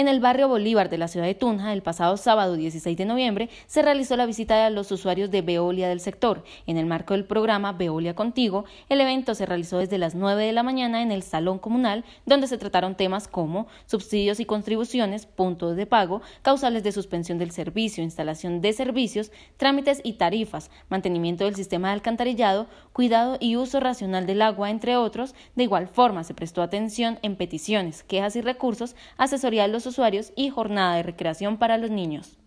En el barrio Bolívar de la ciudad de Tunja, el pasado sábado 16 de noviembre, se realizó la visita a los usuarios de Veolia del sector. En el marco del programa Veolia Contigo, el evento se realizó desde las 9 de la mañana en el Salón Comunal, donde se trataron temas como subsidios y contribuciones, puntos de pago, causales de suspensión del servicio, instalación de servicios, trámites y tarifas, mantenimiento del sistema de alcantarillado, cuidado y uso racional del agua, entre otros. De igual forma, se prestó atención en peticiones, quejas y recursos, asesoría de los usuarios y jornada de recreación para los niños.